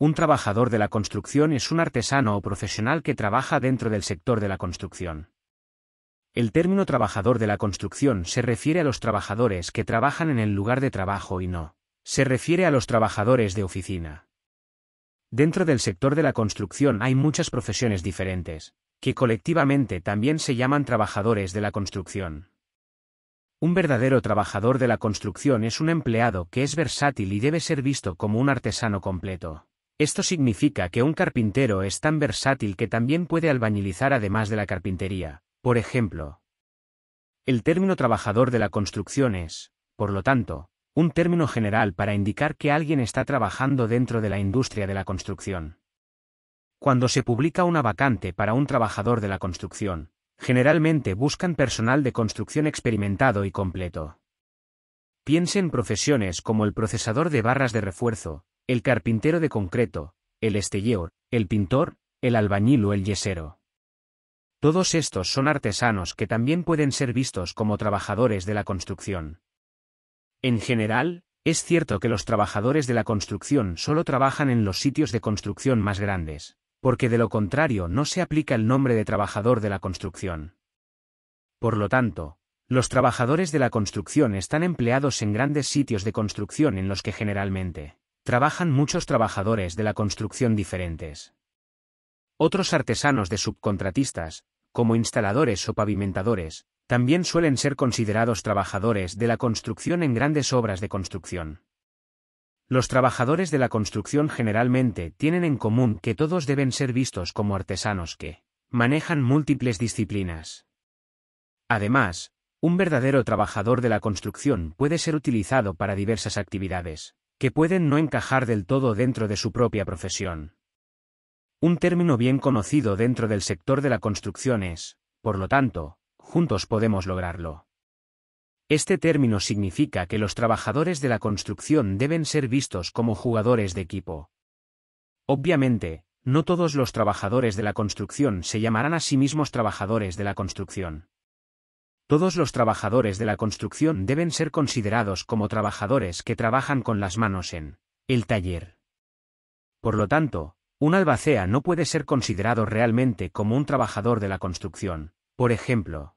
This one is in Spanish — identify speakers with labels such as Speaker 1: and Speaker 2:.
Speaker 1: Un trabajador de la construcción es un artesano o profesional que trabaja dentro del sector de la construcción. El término trabajador de la construcción se refiere a los trabajadores que trabajan en el lugar de trabajo y no. Se refiere a los trabajadores de oficina. Dentro del sector de la construcción hay muchas profesiones diferentes, que colectivamente también se llaman trabajadores de la construcción. Un verdadero trabajador de la construcción es un empleado que es versátil y debe ser visto como un artesano completo. Esto significa que un carpintero es tan versátil que también puede albañilizar además de la carpintería. Por ejemplo, el término trabajador de la construcción es, por lo tanto, un término general para indicar que alguien está trabajando dentro de la industria de la construcción. Cuando se publica una vacante para un trabajador de la construcción, generalmente buscan personal de construcción experimentado y completo. Piensen en profesiones como el procesador de barras de refuerzo, el carpintero de concreto, el estelleor, el pintor, el albañil o el yesero. Todos estos son artesanos que también pueden ser vistos como trabajadores de la construcción. En general, es cierto que los trabajadores de la construcción solo trabajan en los sitios de construcción más grandes, porque de lo contrario no se aplica el nombre de trabajador de la construcción. Por lo tanto, los trabajadores de la construcción están empleados en grandes sitios de construcción en los que generalmente trabajan muchos trabajadores de la construcción diferentes. Otros artesanos de subcontratistas, como instaladores o pavimentadores, también suelen ser considerados trabajadores de la construcción en grandes obras de construcción. Los trabajadores de la construcción generalmente tienen en común que todos deben ser vistos como artesanos que manejan múltiples disciplinas. Además, un verdadero trabajador de la construcción puede ser utilizado para diversas actividades, que pueden no encajar del todo dentro de su propia profesión. Un término bien conocido dentro del sector de la construcción es, por lo tanto, juntos podemos lograrlo. Este término significa que los trabajadores de la construcción deben ser vistos como jugadores de equipo. Obviamente, no todos los trabajadores de la construcción se llamarán a sí mismos trabajadores de la construcción. Todos los trabajadores de la construcción deben ser considerados como trabajadores que trabajan con las manos en el taller. Por lo tanto, un albacea no puede ser considerado realmente como un trabajador de la construcción, por ejemplo,